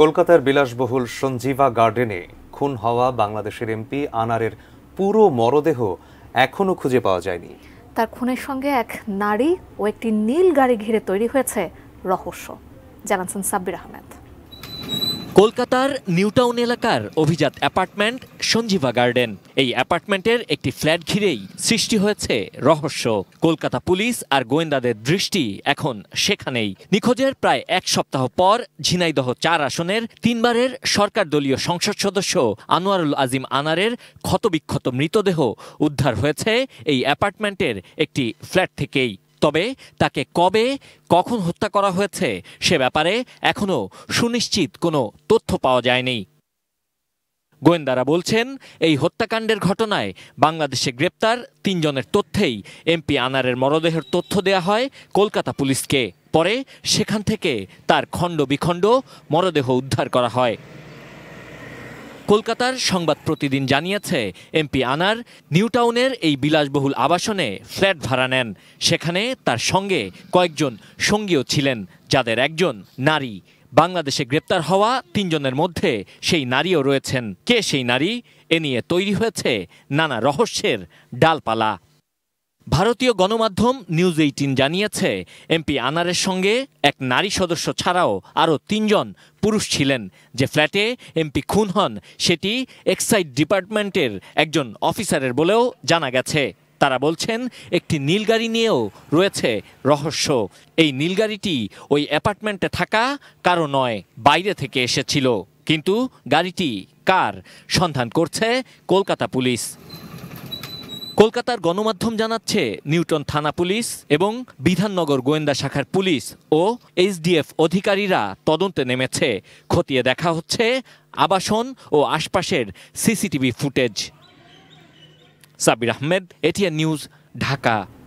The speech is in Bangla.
কলকাতার বিলাসবহুল সঞ্জীবা গার্ডেনে খুন হওয়া বাংলাদেশের এমপি আনারের পুরো মরদেহ এখনও খুঁজে পাওয়া যায়নি তার খুনের সঙ্গে এক নারী ও একটি নীল গাড়ি ঘিরে তৈরি হয়েছে রহস্য জানাচ্ছেন সাব্বির আহমেদ কলকাতার নিউটাউন এলাকার অভিজাত অ্যাপার্টমেন্ট সঞ্জীবা গার্ডেন এই অ্যাপার্টমেন্টের একটি ফ্ল্যাট ঘিরেই সৃষ্টি হয়েছে রহস্য কলকাতা পুলিশ আর গোয়েন্দাদের দৃষ্টি এখন সেখানেই নিখোঁজের প্রায় এক সপ্তাহ পর ঝিনাইদহ চার আসনের তিনবারের সরকার দলীয় সংসদ সদস্য আনোয়ারুল আজিম আনারের ক্ষতবিক্ষত মৃতদেহ উদ্ধার হয়েছে এই অ্যাপার্টমেন্টের একটি ফ্ল্যাট থেকেই তবে তাকে কবে কখন হত্যা করা হয়েছে সে ব্যাপারে এখনও সুনিশ্চিত কোনো তথ্য পাওয়া যায়নি গোয়েন্দারা বলছেন এই হত্যাকাণ্ডের ঘটনায় বাংলাদেশে গ্রেপ্তার তিনজনের তথ্যেই এমপি আনারের মরদেহের তথ্য দেয়া হয় কলকাতা পুলিশকে পরে সেখান থেকে তার খণ্ড বিখণ্ড মরদেহ উদ্ধার করা হয় কলকাতার সংবাদ প্রতিদিন জানিয়েছে এমপি আনার নিউটাউনের এই বিলাসবহুল আবাসনে ফ্ল্যাট ভাড়া নেন সেখানে তার সঙ্গে কয়েকজন সঙ্গীও ছিলেন যাদের একজন নারী বাংলাদেশে গ্রেপ্তার হওয়া তিনজনের মধ্যে সেই নারীও রয়েছেন কে সেই নারী এ নিয়ে তৈরি হয়েছে নানা রহস্যের ডালপালা ভারতীয় গণমাধ্যম নিউজ এইটিন জানিয়েছে এমপি আনারের সঙ্গে এক নারী সদস্য ছাড়াও আরও তিনজন পুরুষ ছিলেন যে ফ্ল্যাটে এমপি খুন হন সেটি এক্সাইজ ডিপার্টমেন্টের একজন অফিসারের বলেও জানা গেছে তারা বলছেন একটি নীলগাড়ি নিয়েও রয়েছে রহস্য এই নীলগাড়িটি ওই অ্যাপার্টমেন্টে থাকা কারো নয় বাইরে থেকে এসেছিল কিন্তু গাড়িটি কার সন্ধান করছে কলকাতা পুলিশ কলকাতার গণমাধ্যম জানাচ্ছে নিউটন থানা পুলিশ এবং বিধাননগর গোয়েন্দা শাখার পুলিশ ও এইচডিএফ অধিকারীরা তদন্তে নেমেছে খতিয়ে দেখা হচ্ছে আবাসন ও আশপাশের CCTV footage Sabir Ahmed ATN news Dhaka